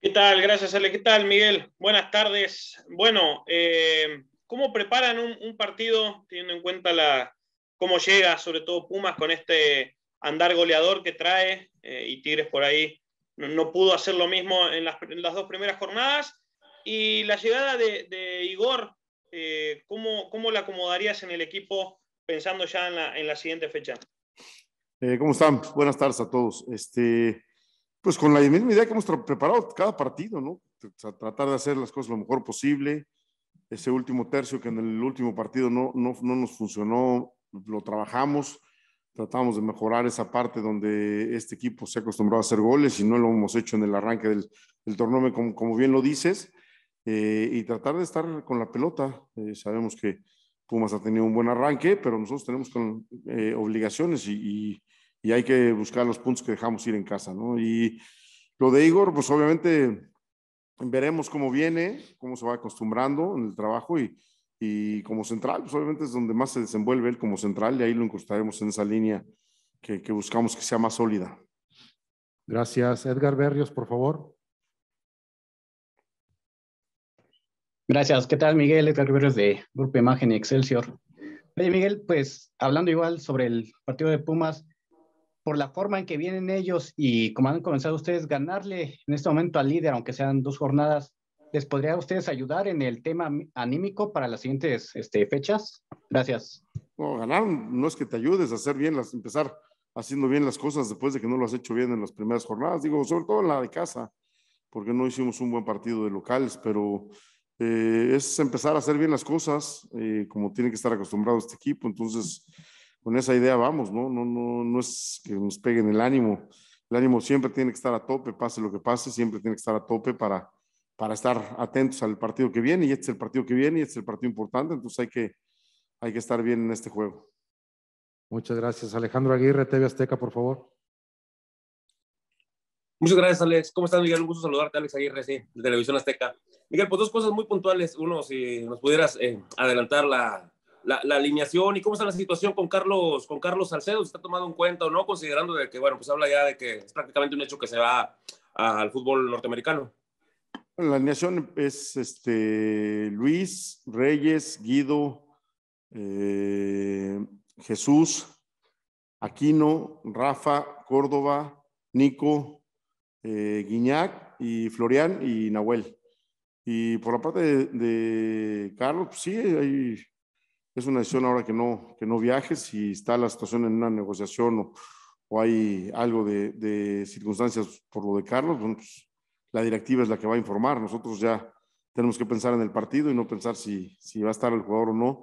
¿Qué tal? Gracias, Ale. ¿Qué tal, Miguel? Buenas tardes. Bueno, eh, ¿cómo preparan un, partido teniendo en cuenta la, cómo llega, sobre todo Pumas, con este andar goleador que trae eh, y Tigres por ahí no, pudo hacer lo mismo en las, las, dos primeras jornadas? Y la llegada de, Igor, eh, ¿cómo, ¿cómo, la acomodarías en el equipo pensando ya en la, en la siguiente fecha? ¿Cómo están? Buenas tardes a todos. Este, pues con la misma idea que hemos preparado cada partido, ¿no? tratar de hacer las cosas lo mejor posible. Ese último tercio que en el último partido no, no, no nos funcionó, lo trabajamos, tratamos de mejorar esa parte donde este equipo se ha acostumbrado a hacer goles y no lo hemos hecho en el arranque del, torneo, como, como, bien lo dices, eh, y tratar de estar con la pelota. Eh, sabemos que Pumas ha tenido un buen arranque, pero nosotros tenemos con, eh, obligaciones y y hay que buscar los puntos que dejamos ir en casa, ¿no? Y lo de Igor, pues obviamente veremos cómo viene, cómo se va acostumbrando en el trabajo y, como central, pues obviamente es donde más se desenvuelve él como central y ahí lo incrustaremos en esa línea que, que buscamos que sea más sólida. Gracias. Edgar Berrios, por favor. Gracias. ¿Qué tal, Miguel? Edgar Berrios de Grupo Imagen y Excelsior. Oye, Miguel, pues hablando igual sobre el partido de Pumas, por la forma en que vienen ellos y como han comenzado ustedes ganarle en este momento al líder, aunque sean dos jornadas, ¿les podría ustedes ayudar en el tema anímico para las siguientes este, fechas? Gracias. No, ganar no es que te ayudes a hacer bien las, empezar haciendo bien las cosas después de que no lo has hecho bien en las primeras jornadas, digo, sobre todo en la de casa, porque no hicimos un buen partido de locales, pero eh, es empezar a hacer bien las cosas, eh, como tiene que estar acostumbrado este equipo, entonces con esa idea vamos, ¿no? No, no, no es que nos peguen el ánimo. El ánimo siempre tiene que estar a tope, pase lo que pase, siempre tiene que estar a tope para, para estar atentos al partido que viene, y este es el partido que viene, y este es el partido importante, entonces hay que, hay que estar bien en este juego. Muchas gracias. Alejandro Aguirre, TV Azteca, por favor. Muchas gracias, Alex. ¿Cómo estás, Miguel? Un gusto saludarte, Alex Aguirre, sí, de Televisión Azteca. Miguel, pues dos cosas muy puntuales. Uno, si nos pudieras eh, adelantar la, la, alineación y cómo está la situación con Carlos, con Carlos Salcedo, está tomando en cuenta o no, considerando de que, bueno, pues habla ya de que es prácticamente un hecho que se va al fútbol norteamericano. La alineación es este, Luis, Reyes, Guido, eh, Jesús, Aquino, Rafa, Córdoba, Nico, eh, Guiñac y Florian y Nahuel. Y por la parte de, de Carlos, pues sí, hay es una decisión ahora que no, que no viajes, si está la situación en una negociación o, hay algo de, circunstancias por lo de Carlos, pues, la directiva es la que va a informar. Nosotros ya tenemos que pensar en el partido y no pensar si, si va a estar el jugador o no.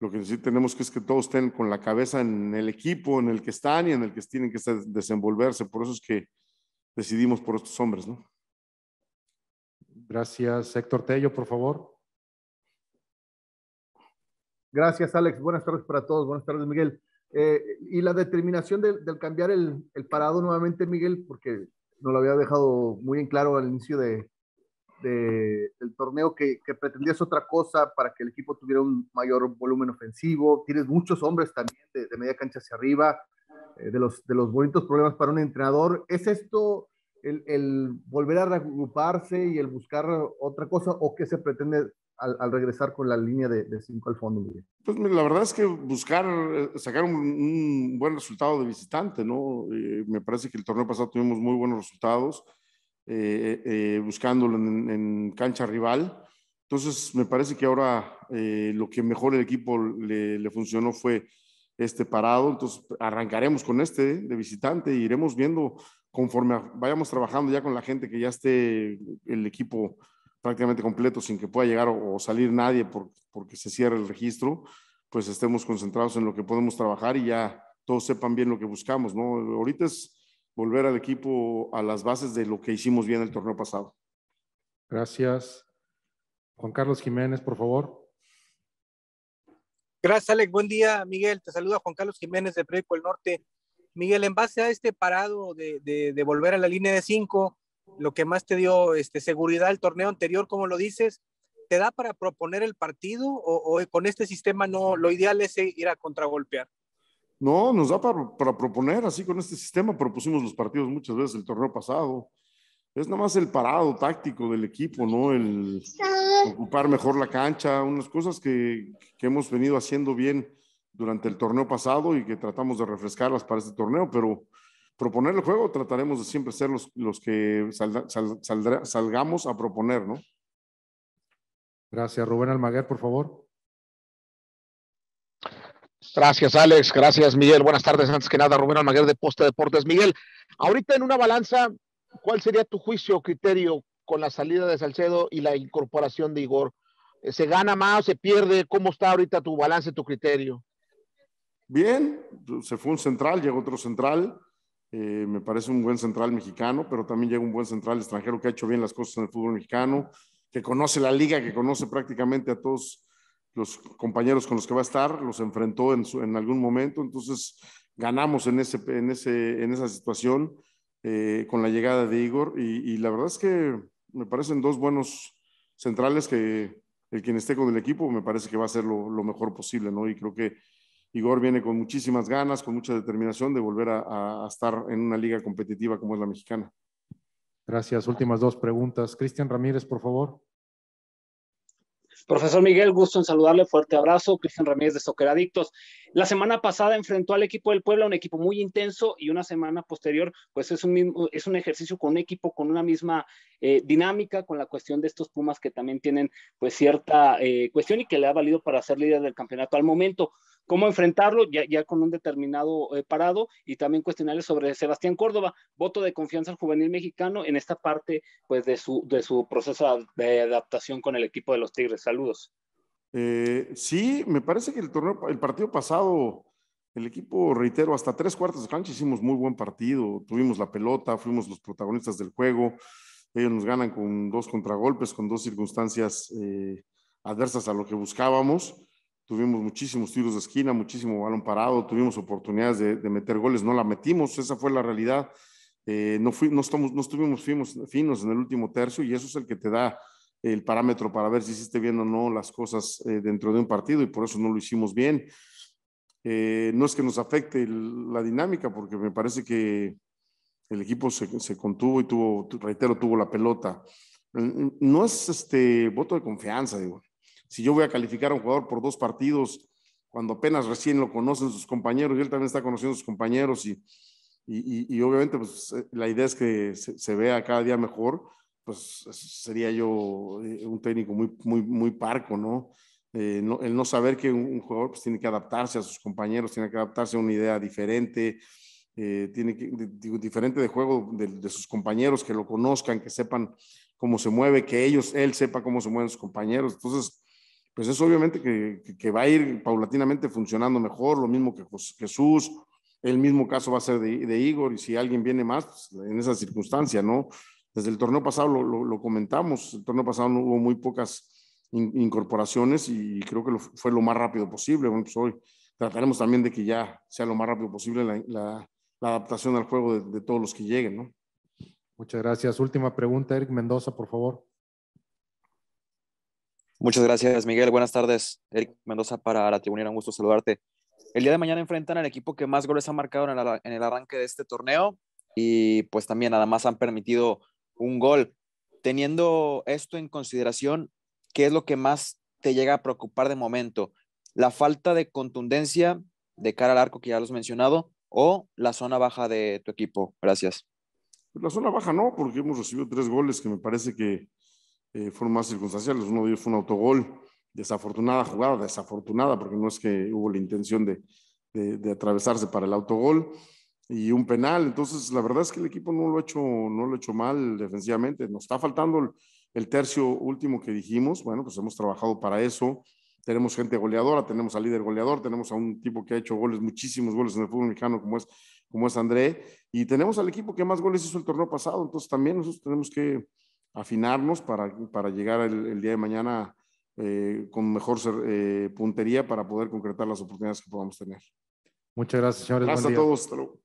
Lo que sí tenemos que es que todos estén con la cabeza en el equipo en el que están y en el que tienen que desenvolverse. Por eso es que decidimos por estos hombres, ¿no? Gracias, Héctor Tello, por favor. Gracias, Alex. Buenas tardes para todos. Buenas tardes, Miguel. Eh, y la determinación del, cambiar el, parado nuevamente, Miguel, porque no lo había dejado muy en claro al inicio de, del torneo, que, pretendías otra cosa para que el equipo tuviera un mayor volumen ofensivo. Tienes muchos hombres también de, media cancha hacia arriba, eh, de, los, bonitos problemas para un entrenador. ¿Es esto el, el volver a reagruparse y el buscar otra cosa o qué se pretende al, regresar con la línea de, de cinco al fondo, Miguel? Pues la verdad es que buscar, eh, sacar un, buen resultado de visitante, ¿no? Eh, me parece que el torneo pasado tuvimos muy buenos resultados, eh, buscándolo en, cancha rival. Entonces, me parece que ahora lo que mejor el equipo le, le, funcionó fue este parado. Entonces, arrancaremos con este de visitante e iremos viendo conforme vayamos trabajando ya con la gente que ya esté el equipo prácticamente completo sin que pueda llegar o, salir nadie porque se cierre el registro, pues estemos concentrados en lo que podemos trabajar y ya todos sepan bien lo que buscamos, ¿no? Ahorita es volver al equipo a las bases de lo que hicimos bien el torneo pasado. Gracias. Juan Carlos Jiménez, por favor. Gracias, Alex. Buen día, Miguel. Te saluda Juan Carlos Jiménez de Preco El Norte. Miguel, en base a este parado de, de, volver a la línea de cinco, lo que más te dio este, seguridad el torneo anterior, como lo dices, ¿te da para proponer el partido o, con este sistema no, lo ideal es ir a contragolpear? No, nos da para, para proponer, así con este sistema propusimos los partidos muchas veces el torneo pasado. Es nada más el parado táctico del equipo, ¿no? El ocupar mejor la cancha, unas cosas que, que hemos venido haciendo bien durante el torneo pasado y que tratamos de refrescarlas para este torneo, pero proponer el juego, trataremos de siempre ser los, que salgamos a proponer, ¿no? Gracias, Rubén Almaguer, por favor. Gracias, Alex. Gracias, Miguel. Buenas tardes. Antes que nada, Rubén Almaguer de Posta Deportes. Miguel, ahorita en una balanza, ¿cuál sería tu juicio o criterio con la salida de Salcedo y la incorporación de Igor? ¿Se gana más o se pierde? ¿Cómo está ahorita tu balance, tu criterio? Bien, se fue un central, llegó otro central. Eh, me parece un buen central mexicano, pero también llega un buen central extranjero que ha hecho bien las cosas en el fútbol mexicano, que conoce la liga, que conoce prácticamente a todos los compañeros con los que va a estar, los enfrentó en, algún momento, entonces ganamos en, ese, en, ese, en esa situación eh, con la llegada de Igor y, la verdad es que me parecen dos buenos centrales que el quien esté con el equipo me parece que va a ser lo, lo mejor posible, ¿no? Y creo que Igor viene con muchísimas ganas, con mucha determinación de volver a, estar en una liga competitiva como es la mexicana. Gracias. Últimas dos preguntas. Cristian Ramírez, por favor. Profesor Miguel, gusto en saludarle, fuerte abrazo. Cristian Ramírez de Soccer Adictos. La semana pasada enfrentó al equipo del Puebla, un equipo muy intenso, y una semana posterior, pues es un, mismo, es un ejercicio con equipo con una misma eh, dinámica, con la cuestión de estos Pumas que también tienen pues cierta eh, cuestión y que le ha valido para ser líder del campeonato al momento cómo enfrentarlo ya, con un determinado eh, parado y también cuestionarle sobre Sebastián Córdoba, voto de confianza al juvenil mexicano en esta parte pues de su, de su proceso de adaptación con el equipo de los Tigres. Saludos. Eh, sí, me parece que el torneo, el partido pasado, el equipo, reitero, hasta tres cuartos de cancha hicimos muy buen partido, tuvimos la pelota, fuimos los protagonistas del juego, ellos nos ganan con dos contragolpes, con dos circunstancias eh, adversas a lo que buscábamos tuvimos muchísimos tiros de esquina, muchísimo balón parado, tuvimos oportunidades de, meter goles, no la metimos, esa fue la realidad. Eh, no, no, estuvimos finos, en el último tercio y eso es el que te da el parámetro para ver si hiciste bien o no las cosas eh, dentro de un partido y por eso no lo hicimos bien. Eh, no es que nos afecte la dinámica porque me parece que el equipo se, se, contuvo y tuvo, reitero, tuvo la pelota. Mm, mm, no es este voto de confianza, digo. Si yo voy a calificar a un jugador por dos partidos, cuando apenas recién lo conocen sus compañeros, y él también está conociendo a sus compañeros, y, y, y, obviamente pues, eh, la idea es que se, vea cada día mejor, pues sería yo eh, un técnico muy, muy, muy parco, ¿no? Eh, no el no saber que un, jugador pues, tiene que adaptarse a sus compañeros, tiene que adaptarse a una idea diferente, tiene que, digo, diferente de juego de, sus compañeros, que lo conozcan, que sepan cómo se mueve, que ellos, él sepa cómo se mueven sus compañeros. Entonces, pues es obviamente que, va a ir paulatinamente funcionando mejor, lo mismo que Jesús, el mismo caso va a ser de, Igor, y si alguien viene más, pues, en esa circunstancia, ¿no? Desde el torneo pasado lo, comentamos, el torneo pasado no hubo muy pocas incorporaciones y creo que fue lo más rápido posible. Bueno, pues hoy trataremos también de que ya sea lo más rápido posible la, adaptación al juego de, de todos los que lleguen, ¿no? Muchas gracias. Última pregunta, Eric Mendoza, por favor. Muchas gracias, Miguel. Buenas tardes. Eric Mendoza para la tribuna. Un gusto saludarte. El día de mañana enfrentan al equipo que más goles ha marcado en el, arranque de este torneo y pues también nada más han permitido un gol. Teniendo esto en consideración, ¿qué es lo que más te llega a preocupar de momento? ¿La falta de contundencia de cara al arco que ya los mencionado o la zona baja de tu equipo? Gracias. La zona baja no, porque hemos recibido tres goles que me parece que eh, fueron más circunstanciales. Uno de ellos fue un autogol, desafortunada jugada, desafortunada, porque no es que hubo la intención de, de, atravesarse para el autogol y un penal. Entonces, la verdad es que el equipo no lo ha hecho, no lo ha hecho mal defensivamente. Nos está faltando el, tercio último que dijimos. Bueno, pues hemos trabajado para eso. Tenemos gente goleadora, tenemos al líder goleador, tenemos a un tipo que ha hecho goles, muchísimos goles en el fútbol mexicano, como es, como es André, y tenemos al equipo que más goles hizo el torneo pasado. Entonces, también nosotros tenemos que, afinarnos para, llegar el, día de mañana eh, con mejor eh, puntería para poder concretar las oportunidades que podamos tener. Muchas gracias, señores. Gracias a todos.